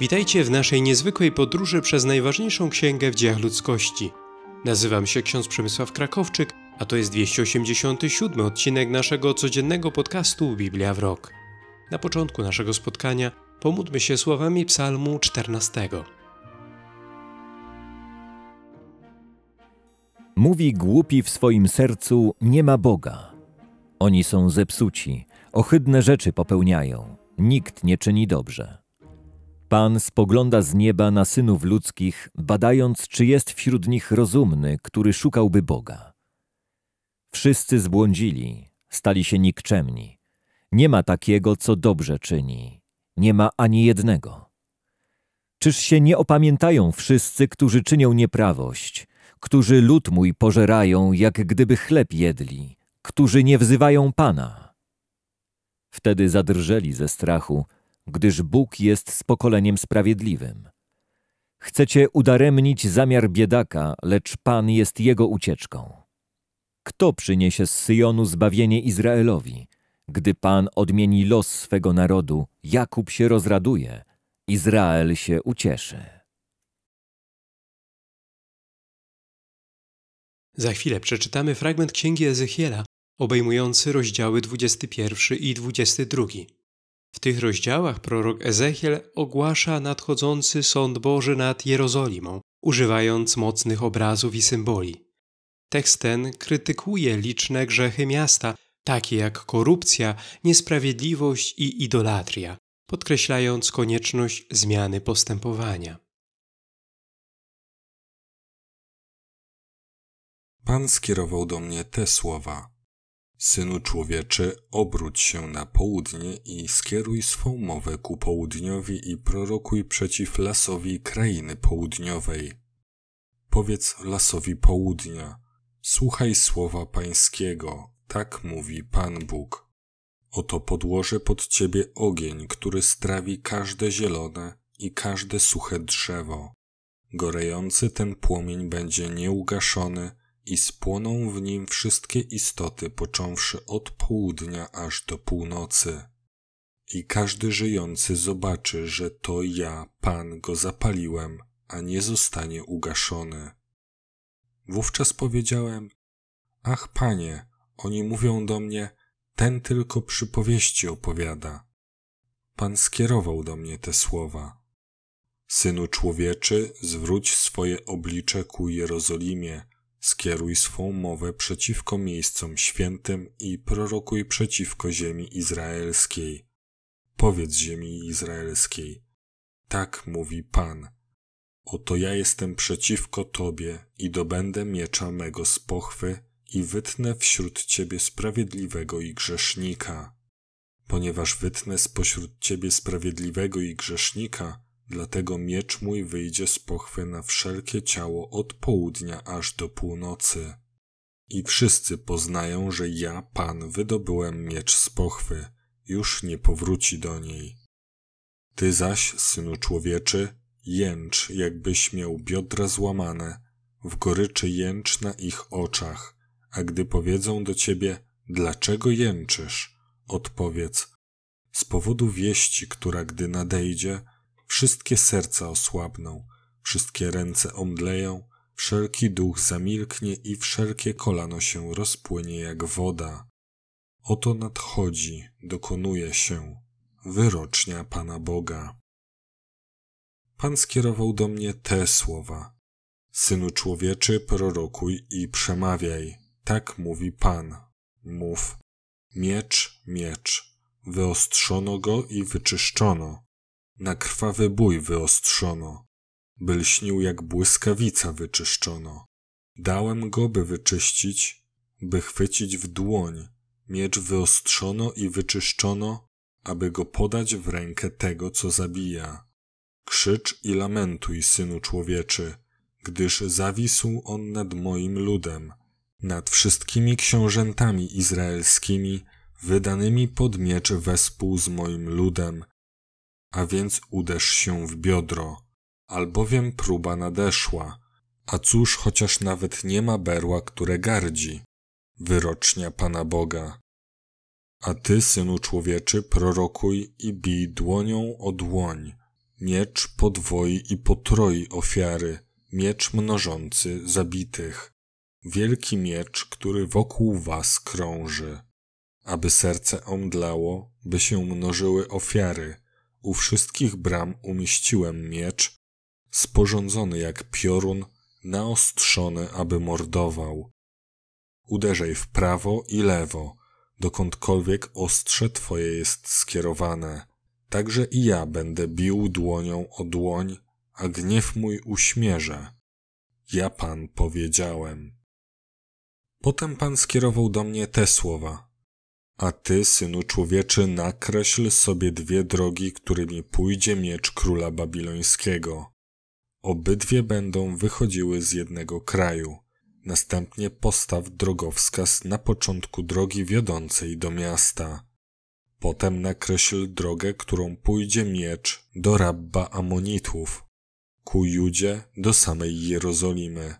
Witajcie w naszej niezwykłej podróży przez najważniejszą księgę w dziejach ludzkości. Nazywam się ksiądz Przemysław Krakowczyk, a to jest 287 odcinek naszego codziennego podcastu Biblia w rok. Na początku naszego spotkania pomódlmy się słowami Psalmu 14. Mówi głupi w swoim sercu: Nie ma Boga. Oni są zepsuci, ohydne rzeczy popełniają, nikt nie czyni dobrze. Pan spogląda z nieba na synów ludzkich, badając, czy jest wśród nich rozumny, który szukałby Boga. Wszyscy zbłądzili, stali się nikczemni. Nie ma takiego, co dobrze czyni. Nie ma ani jednego. Czyż się nie opamiętają wszyscy, którzy czynią nieprawość, którzy lud mój pożerają, jak gdyby chleb jedli, którzy nie wzywają Pana? Wtedy zadrżeli ze strachu, gdyż Bóg jest z pokoleniem sprawiedliwym. Chcecie udaremnić zamiar biedaka, lecz Pan jest jego ucieczką. Kto przyniesie z Syjonu zbawienie Izraelowi? Gdy Pan odmieni los swego narodu, Jakub się rozraduje, Izrael się ucieszy. Za chwilę przeczytamy fragment Księgi Ezechiela obejmujący rozdziały 21 i 22. W tych rozdziałach prorok Ezechiel ogłasza nadchodzący sąd Boży nad Jerozolimą, używając mocnych obrazów i symboli. Tekst ten krytykuje liczne grzechy miasta, takie jak korupcja, niesprawiedliwość i idolatria, podkreślając konieczność zmiany postępowania. Pan skierował do mnie te słowa. Synu człowieczy, obróć się na południe i skieruj swą mowę ku południowi i prorokuj przeciw lasowi krainy południowej. Powiedz lasowi południa, słuchaj słowa pańskiego, tak mówi Pan Bóg. Oto podłożę pod ciebie ogień, który strawi każde zielone i każde suche drzewo. Gorejący ten płomień będzie nieugaszony, i spłoną w nim wszystkie istoty, począwszy od południa aż do północy. I każdy żyjący zobaczy, że to ja, Pan, go zapaliłem, a nie zostanie ugaszony. Wówczas powiedziałem: Ach, panie, oni mówią do mnie: Ten tylko przypowieści opowiada. Pan skierował do mnie te słowa. Synu człowieczy, zwróć swoje oblicze ku Jerozolimie Skieruj swą mowę przeciwko miejscom świętym i prorokuj przeciwko ziemi izraelskiej. Powiedz ziemi izraelskiej. Tak mówi Pan. Oto ja jestem przeciwko Tobie i dobędę miecza mego z pochwy i wytnę wśród Ciebie sprawiedliwego i grzesznika. Ponieważ wytnę spośród Ciebie sprawiedliwego i grzesznika, Dlatego miecz mój wyjdzie z pochwy na wszelkie ciało od południa aż do północy. I wszyscy poznają, że ja, Pan, wydobyłem miecz z pochwy, już nie powróci do niej. Ty zaś, synu człowieczy, jęcz, jakbyś miał biodra złamane, w goryczy jęcz na ich oczach, a gdy powiedzą do ciebie, dlaczego jęczysz, odpowiedz, z powodu wieści, która gdy nadejdzie, Wszystkie serca osłabną, wszystkie ręce omdleją, wszelki duch zamilknie i wszelkie kolano się rozpłynie jak woda. Oto nadchodzi, dokonuje się, wyrocznia Pana Boga. Pan skierował do mnie te słowa. Synu człowieczy, prorokuj i przemawiaj. Tak mówi Pan. Mów. Miecz, miecz. Wyostrzono go i wyczyszczono. Na krwawy bój wyostrzono, by lśnił jak błyskawica wyczyszczono. Dałem go, by wyczyścić, by chwycić w dłoń. Miecz wyostrzono i wyczyszczono, aby go podać w rękę tego, co zabija. Krzycz i lamentuj, synu człowieczy, gdyż zawisł on nad moim ludem, nad wszystkimi książętami izraelskimi, wydanymi pod miecz wespół z moim ludem, a więc uderz się w biodro, albowiem próba nadeszła. A cóż, chociaż nawet nie ma berła, które gardzi. Wyrocznia Pana Boga. A ty, synu człowieczy, prorokuj i bij dłonią o dłoń. Miecz podwoi i potroi ofiary, miecz mnożący zabitych. Wielki miecz, który wokół was krąży. Aby serce omdlało, by się mnożyły ofiary, u wszystkich bram umieściłem miecz, sporządzony jak piorun, naostrzony, aby mordował. Uderzaj w prawo i lewo, dokądkolwiek ostrze twoje jest skierowane. Także i ja będę bił dłonią o dłoń, a gniew mój uśmierzę. Ja pan powiedziałem. Potem pan skierował do mnie te słowa. A ty, synu człowieczy, nakreśl sobie dwie drogi, którymi pójdzie miecz króla babilońskiego. Obydwie będą wychodziły z jednego kraju. Następnie postaw drogowskaz na początku drogi wiodącej do miasta. Potem nakreśl drogę, którą pójdzie miecz do Rabba Amonitów, ku Judzie do samej Jerozolimy.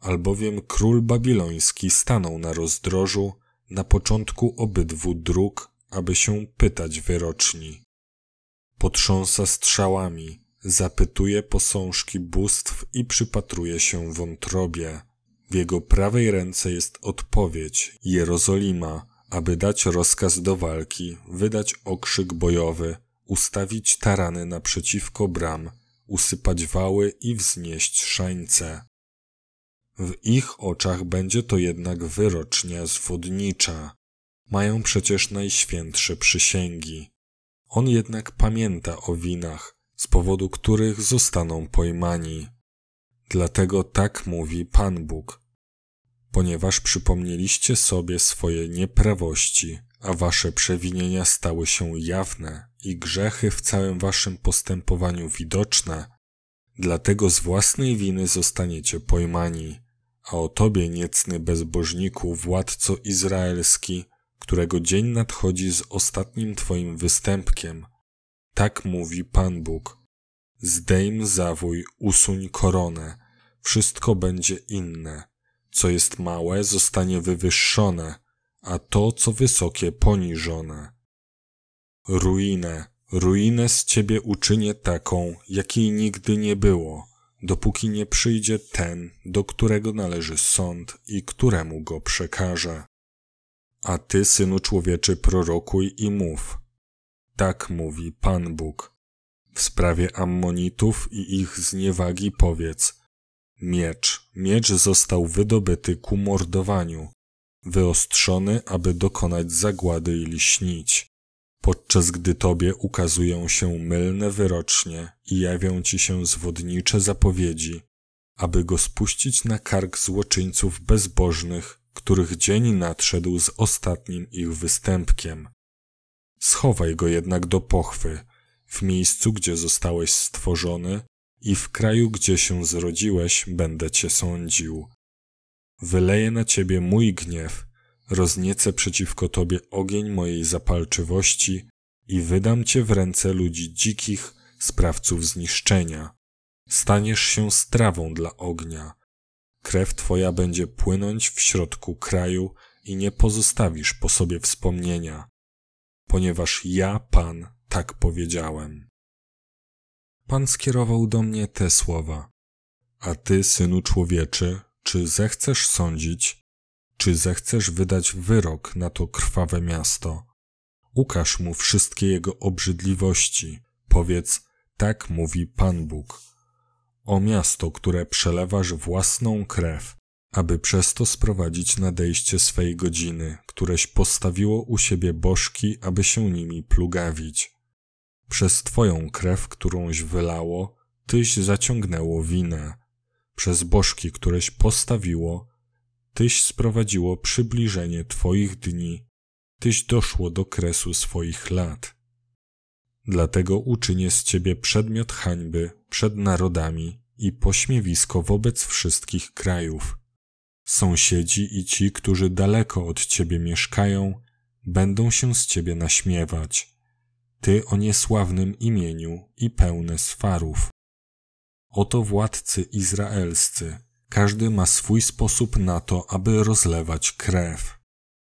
Albowiem król babiloński stanął na rozdrożu, na początku obydwu dróg, aby się pytać wyroczni. Potrząsa strzałami, zapytuje posążki bóstw i przypatruje się wątrobie. W jego prawej ręce jest odpowiedź Jerozolima, aby dać rozkaz do walki, wydać okrzyk bojowy, ustawić tarany naprzeciwko bram, usypać wały i wznieść szańce. W ich oczach będzie to jednak wyrocznia zwodnicza. Mają przecież najświętsze przysięgi. On jednak pamięta o winach, z powodu których zostaną pojmani. Dlatego tak mówi Pan Bóg. Ponieważ przypomnieliście sobie swoje nieprawości, a wasze przewinienia stały się jawne i grzechy w całym waszym postępowaniu widoczne, dlatego z własnej winy zostaniecie pojmani a o Tobie, niecny bezbożniku, władco izraelski, którego dzień nadchodzi z ostatnim Twoim występkiem. Tak mówi Pan Bóg. Zdejm zawój, usuń koronę, wszystko będzie inne. Co jest małe, zostanie wywyższone, a to, co wysokie, poniżone. Ruinę, ruinę z Ciebie uczynię taką, jakiej nigdy nie było dopóki nie przyjdzie ten, do którego należy sąd i któremu go przekaże. A ty, synu człowieczy, prorokuj i mów. Tak mówi Pan Bóg. W sprawie Ammonitów i ich zniewagi powiedz: Miecz, miecz został wydobyty ku mordowaniu, wyostrzony, aby dokonać zagłady i liśnić podczas gdy Tobie ukazują się mylne wyrocznie i jawią Ci się zwodnicze zapowiedzi, aby go spuścić na kark złoczyńców bezbożnych, których dzień nadszedł z ostatnim ich występkiem. Schowaj go jednak do pochwy, w miejscu, gdzie zostałeś stworzony i w kraju, gdzie się zrodziłeś, będę Cię sądził. Wyleję na Ciebie mój gniew rozniecę przeciwko Tobie ogień mojej zapalczywości i wydam Cię w ręce ludzi dzikich, sprawców zniszczenia. Staniesz się strawą dla ognia. Krew Twoja będzie płynąć w środku kraju i nie pozostawisz po sobie wspomnienia, ponieważ ja, Pan, tak powiedziałem. Pan skierował do mnie te słowa. A ty, synu człowieczy, czy zechcesz sądzić, czy zechcesz wydać wyrok na to krwawe miasto. Ukaż mu wszystkie jego obrzydliwości. Powiedz, tak mówi Pan Bóg. O miasto, które przelewasz własną krew, aby przez to sprowadzić nadejście swej godziny, któreś postawiło u siebie bożki, aby się nimi plugawić. Przez twoją krew, którąś wylało, tyś zaciągnęło winę. Przez bożki, któreś postawiło, Tyś sprowadziło przybliżenie Twoich dni, Tyś doszło do kresu swoich lat. Dlatego uczynię z Ciebie przedmiot hańby przed narodami i pośmiewisko wobec wszystkich krajów. Sąsiedzi i ci, którzy daleko od Ciebie mieszkają, będą się z Ciebie naśmiewać. Ty o niesławnym imieniu i pełne swarów. Oto władcy izraelscy, każdy ma swój sposób na to, aby rozlewać krew.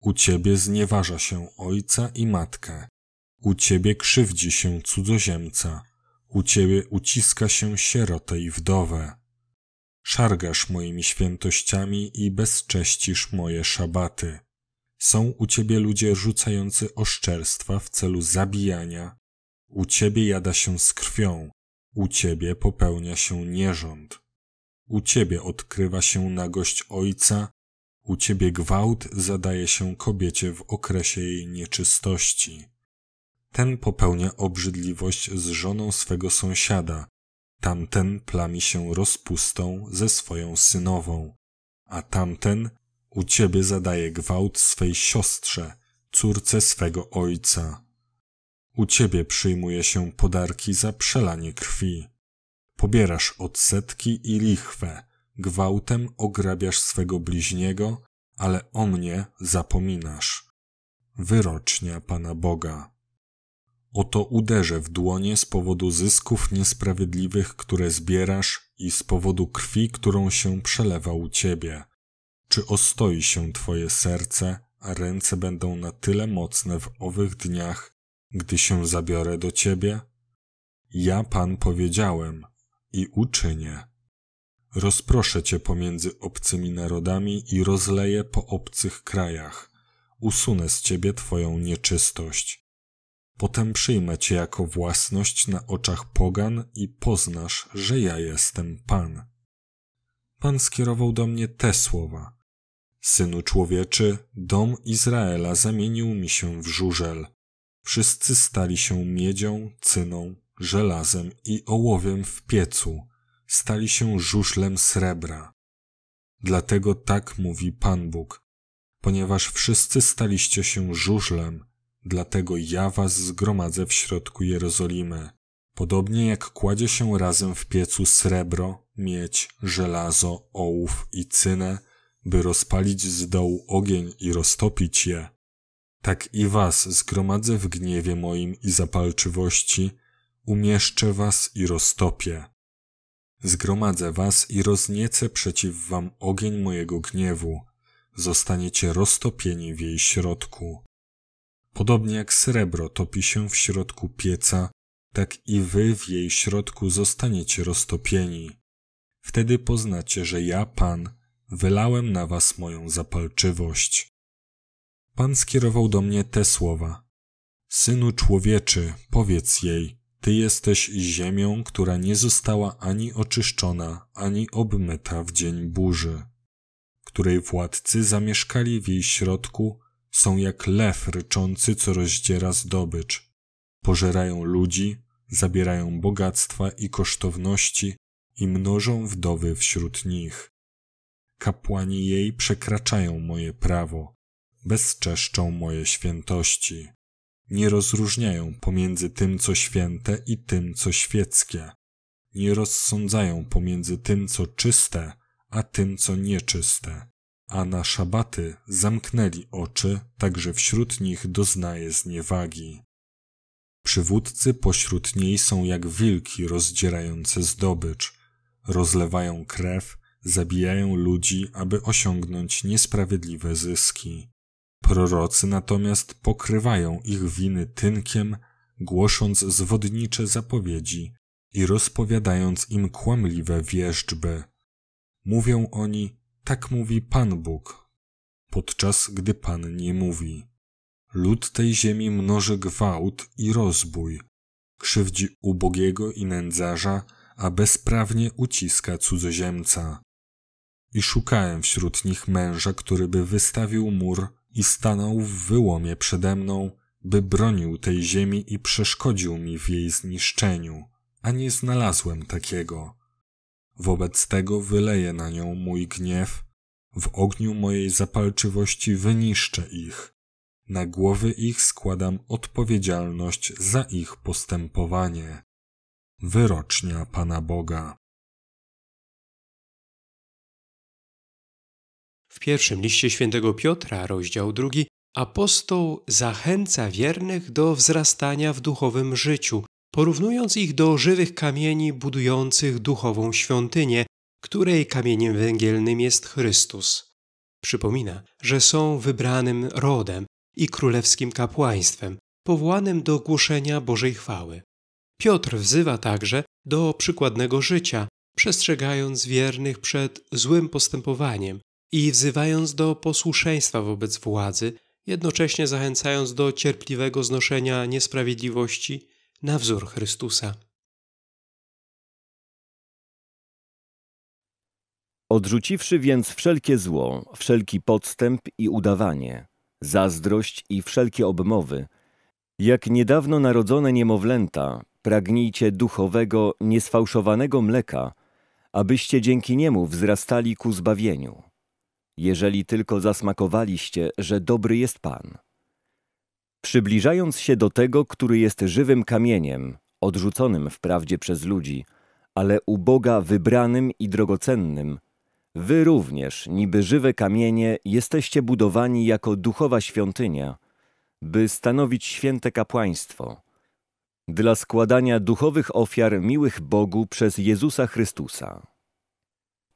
U ciebie znieważa się ojca i matkę. U ciebie krzywdzi się cudzoziemca. U ciebie uciska się sierotę i wdowę. Szargasz moimi świętościami i bezcześcisz moje szabaty. Są u ciebie ludzie rzucający oszczerstwa w celu zabijania. U ciebie jada się z krwią. U ciebie popełnia się nierząd. U ciebie odkrywa się nagość ojca, u ciebie gwałt zadaje się kobiecie w okresie jej nieczystości. Ten popełnia obrzydliwość z żoną swego sąsiada, tamten plami się rozpustą ze swoją synową, a tamten u ciebie zadaje gwałt swej siostrze, córce swego ojca. U ciebie przyjmuje się podarki za przelanie krwi. Pobierasz odsetki i lichwę, gwałtem ograbiasz swego bliźniego, ale o mnie zapominasz. Wyrocznia Pana Boga. Oto uderzę w dłonie z powodu zysków niesprawiedliwych, które zbierasz i z powodu krwi, którą się przelewa u ciebie. Czy ostoi się twoje serce, a ręce będą na tyle mocne w owych dniach, gdy się zabiorę do ciebie? Ja Pan powiedziałem, i uczynię. Rozproszę cię pomiędzy obcymi narodami i rozleję po obcych krajach. Usunę z ciebie twoją nieczystość. Potem przyjmę cię jako własność na oczach pogan i poznasz, że ja jestem Pan. Pan skierował do mnie te słowa. Synu człowieczy, dom Izraela zamienił mi się w żużel. Wszyscy stali się miedzią, cyną, żelazem i ołowiem w piecu, stali się żuszlem srebra. Dlatego tak mówi Pan Bóg, ponieważ wszyscy staliście się żużlem, dlatego ja was zgromadzę w środku Jerozolimy. Podobnie jak kładzie się razem w piecu srebro, miedź, żelazo, ołów i cynę, by rozpalić z dołu ogień i roztopić je, tak i was zgromadzę w gniewie moim i zapalczywości, umieszczę was i roztopię. Zgromadzę was i rozniecę przeciw wam ogień mojego gniewu. Zostaniecie roztopieni w jej środku. Podobnie jak srebro topi się w środku pieca, tak i wy w jej środku zostaniecie roztopieni. Wtedy poznacie, że ja, Pan, wylałem na was moją zapalczywość. Pan skierował do mnie te słowa. Synu człowieczy, powiedz jej, ty jesteś ziemią, która nie została ani oczyszczona, ani obmyta w dzień burzy, której władcy zamieszkali w jej środku, są jak lew ryczący, co rozdziera zdobycz. Pożerają ludzi, zabierają bogactwa i kosztowności i mnożą wdowy wśród nich. Kapłani jej przekraczają moje prawo, bezczeszczą moje świętości. Nie rozróżniają pomiędzy tym, co święte i tym, co świeckie. Nie rozsądzają pomiędzy tym, co czyste, a tym, co nieczyste. A na szabaty zamknęli oczy, także wśród nich doznaje zniewagi. Przywódcy pośród niej są jak wilki rozdzierające zdobycz. Rozlewają krew, zabijają ludzi, aby osiągnąć niesprawiedliwe zyski. Prorocy natomiast pokrywają ich winy tynkiem, głosząc zwodnicze zapowiedzi i rozpowiadając im kłamliwe wierzczby. Mówią oni, tak mówi Pan Bóg, podczas gdy Pan nie mówi. Lud tej ziemi mnoży gwałt i rozbój, krzywdzi ubogiego i nędzarza, a bezprawnie uciska cudzoziemca. I szukałem wśród nich męża, który by wystawił mur i stanął w wyłomie przede mną, by bronił tej ziemi i przeszkodził mi w jej zniszczeniu, a nie znalazłem takiego. Wobec tego wyleję na nią mój gniew, w ogniu mojej zapalczywości wyniszczę ich. Na głowy ich składam odpowiedzialność za ich postępowanie. Wyrocznia Pana Boga. W pierwszym liście świętego Piotra, rozdział drugi, apostoł zachęca wiernych do wzrastania w duchowym życiu, porównując ich do żywych kamieni budujących duchową świątynię, której kamieniem węgielnym jest Chrystus. Przypomina, że są wybranym rodem i królewskim kapłaństwem, powołanym do głoszenia Bożej chwały. Piotr wzywa także do przykładnego życia, przestrzegając wiernych przed złym postępowaniem, i wzywając do posłuszeństwa wobec władzy, jednocześnie zachęcając do cierpliwego znoszenia niesprawiedliwości na wzór Chrystusa. Odrzuciwszy więc wszelkie zło, wszelki podstęp i udawanie, zazdrość i wszelkie obmowy, jak niedawno narodzone niemowlęta, pragnijcie duchowego, niesfałszowanego mleka, abyście dzięki niemu wzrastali ku zbawieniu jeżeli tylko zasmakowaliście, że dobry jest Pan. Przybliżając się do tego, który jest żywym kamieniem, odrzuconym wprawdzie przez ludzi, ale u Boga wybranym i drogocennym, wy również, niby żywe kamienie, jesteście budowani jako duchowa świątynia, by stanowić święte kapłaństwo, dla składania duchowych ofiar miłych Bogu przez Jezusa Chrystusa.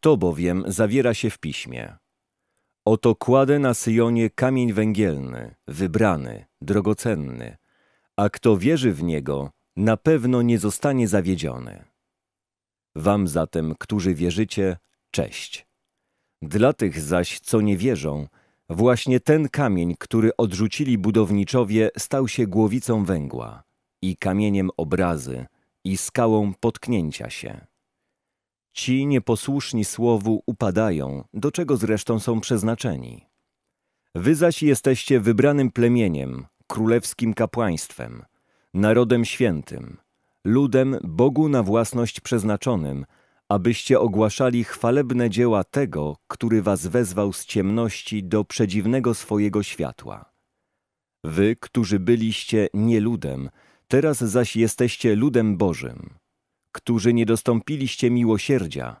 To bowiem zawiera się w Piśmie. Oto kładę na Syjonie kamień węgielny, wybrany, drogocenny, a kto wierzy w niego, na pewno nie zostanie zawiedziony. Wam zatem, którzy wierzycie, cześć. Dla tych zaś, co nie wierzą, właśnie ten kamień, który odrzucili budowniczowie, stał się głowicą węgła i kamieniem obrazy i skałą potknięcia się. Ci nieposłuszni słowu upadają, do czego zresztą są przeznaczeni. Wy zaś jesteście wybranym plemieniem, królewskim kapłaństwem, narodem świętym, ludem Bogu na własność przeznaczonym, abyście ogłaszali chwalebne dzieła Tego, który was wezwał z ciemności do przedziwnego swojego światła. Wy, którzy byliście nie ludem, teraz zaś jesteście ludem Bożym którzy nie dostąpiliście miłosierdzia,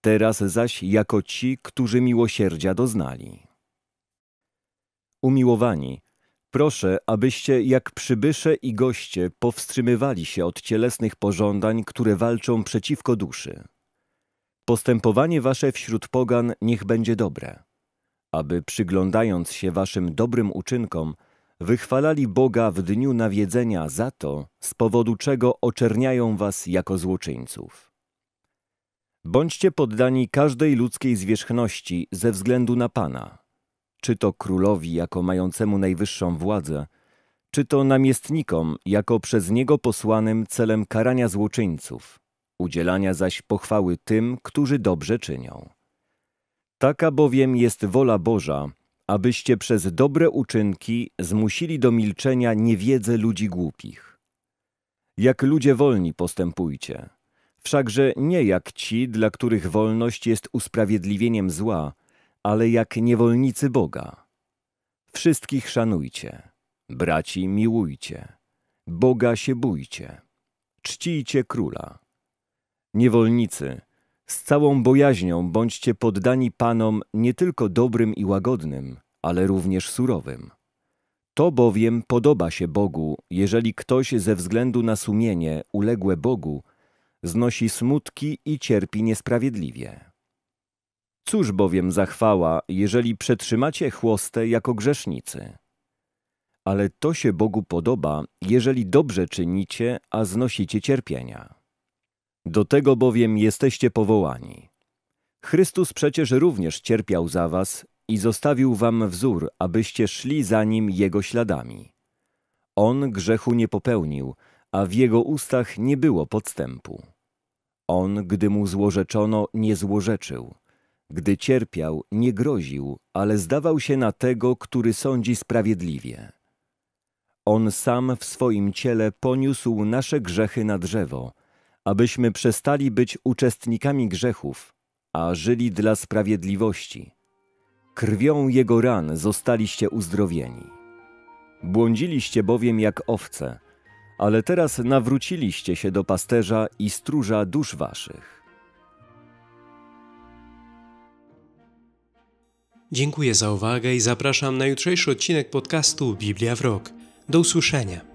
teraz zaś jako ci, którzy miłosierdzia doznali. Umiłowani, proszę, abyście jak przybysze i goście powstrzymywali się od cielesnych pożądań, które walczą przeciwko duszy. Postępowanie wasze wśród pogan niech będzie dobre, aby przyglądając się waszym dobrym uczynkom, Wychwalali Boga w dniu nawiedzenia za to, z powodu czego oczerniają was jako złoczyńców. Bądźcie poddani każdej ludzkiej zwierzchności ze względu na Pana, czy to królowi jako mającemu najwyższą władzę, czy to namiestnikom jako przez niego posłanym celem karania złoczyńców, udzielania zaś pochwały tym, którzy dobrze czynią. Taka bowiem jest wola Boża, abyście przez dobre uczynki zmusili do milczenia niewiedzę ludzi głupich. Jak ludzie wolni postępujcie, wszakże nie jak ci, dla których wolność jest usprawiedliwieniem zła, ale jak niewolnicy Boga. Wszystkich szanujcie, braci miłujcie, Boga się bójcie, czcijcie króla. Niewolnicy – z całą bojaźnią bądźcie poddani Panom nie tylko dobrym i łagodnym, ale również surowym. To bowiem podoba się Bogu, jeżeli ktoś ze względu na sumienie uległe Bogu znosi smutki i cierpi niesprawiedliwie. Cóż bowiem za chwała, jeżeli przetrzymacie chłostę jako grzesznicy? Ale to się Bogu podoba, jeżeli dobrze czynicie, a znosicie cierpienia. Do tego bowiem jesteście powołani. Chrystus przecież również cierpiał za was i zostawił wam wzór, abyście szli za nim jego śladami. On grzechu nie popełnił, a w jego ustach nie było podstępu. On, gdy mu złorzeczono, nie złorzeczył. Gdy cierpiał, nie groził, ale zdawał się na tego, który sądzi sprawiedliwie. On sam w swoim ciele poniósł nasze grzechy na drzewo – abyśmy przestali być uczestnikami grzechów, a żyli dla sprawiedliwości. Krwią Jego ran zostaliście uzdrowieni. Błądziliście bowiem jak owce, ale teraz nawróciliście się do pasterza i stróża dusz waszych. Dziękuję za uwagę i zapraszam na jutrzejszy odcinek podcastu Biblia w Rok. Do usłyszenia.